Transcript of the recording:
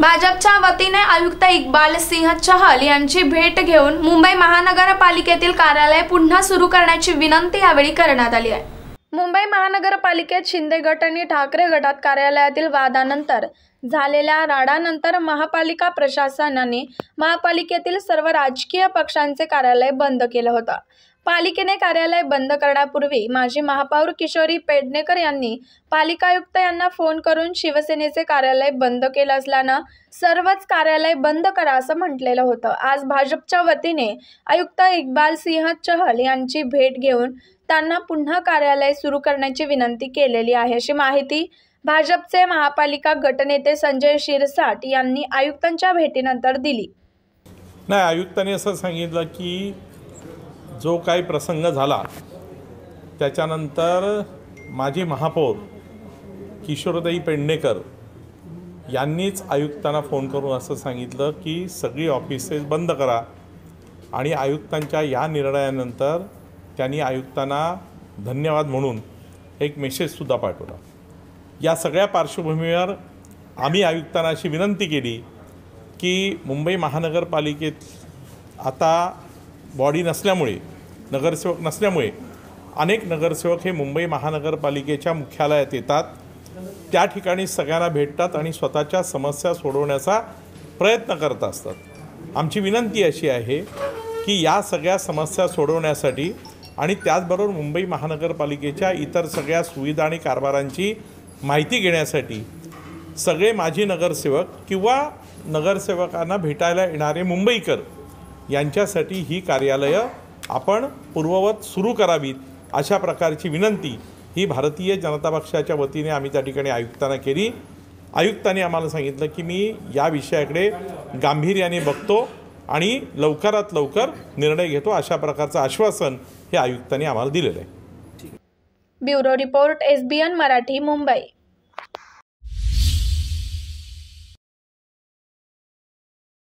भाजपच्या वतीने आयुक्त इक्बाल सिंह चहल यांची भेट घेऊन मुंबई महानगरपालिकेतील कार्यालय पुन्हा सुरू करण्याची विनंती यावेळी करण्यात आली आहे मुंबई महानगरपालिकेत शिंदे गट आणि ठाकरे गटात कार्यालयातील वादानंतर झालेल्या राडानंतर महापालिका प्रशासनाने महापालिकेतील सर्व राजकीय पक्षांचे कार्यालय बंद केलं होतं पालिकेने कार्यालय बंद करण्यापूर्वी माजी महापौर किशोरी पेडणेकर यांनी पालिकायुक्त यांना फोन करून शिवसेनेचे कार्यालय बंद केलं असल्यानं सर्वच कार्यालय बंद करा असं म्हटलेलं होतं आज भाजपच्या वतीने आयुक्त इक्बाल सिंह चहल यांची भेट घेऊन त्यांना पुन्हा कार्यालय सुरू करण्याची विनंती केलेली आहे अशी माहिती भाजपचे महापालिका गटनेते संजय शिरसाट यांनी आयुक्तांच्या भेटीनंतर दिली नाही आयुक्तांनी असं सांगितलं की जो काही प्रसंग झाला त्याच्यानंतर माजी महापौर किशोरदाई पेडणेकर यांनीच आयुक्तांना फोन करून असं सांगितलं की सगळी ऑफिसेस बंद करा आणि आयुक्तांच्या या निर्णयानंतर त्यांनी आयुक्तांना धन्यवाद म्हणून एक मेसेजसुद्धा पाठवला या सगळ्या पार्श्वभूमीवर आम्ही आयुक्तांना अशी विनंती केली की मुंबई महानगरपालिकेत आता बॉडी नसल्यामुळे नगरसेवक नसल्यामुळे अनेक नगरसेवक हे मुंबई महानगरपालिकेच्या मुख्यालयात येतात त्या ठिकाणी सगळ्यांना भेटतात आणि स्वतःच्या समस्या सोडवण्याचा प्रयत्न करत असतात आमची विनंती अशी आहे की या सगळ्या समस्या सोडवण्यासाठी आणि त्याचबरोबर मुंबई महानगरपालिकेच्या इतर सगळ्या सुविधा आणि कारभारांची माहिती घेण्यासाठी सगळे माजी नगरसेवक किंवा नगरसेवकांना भेटायला येणारे मुंबईकर यांच्यासाठी ही कार्यालयं आपण पूर्ववत सुरू करावीत अशा प्रकारची विनंती ही भारतीय जनता पक्षाच्या वतीने आम्ही त्या ठिकाणी आयुक्तांना केली आयुक्तांनी आम्हाला सांगितलं की मी या विषयाकडे गांभीर्याने बघतो आणि लवकरात लवकर निर्णय घेतो अशा प्रकारचं आश्वासन हे आयुक्तांनी आम्हाला दिलेलं आहे bureau report N Marathi Mumbai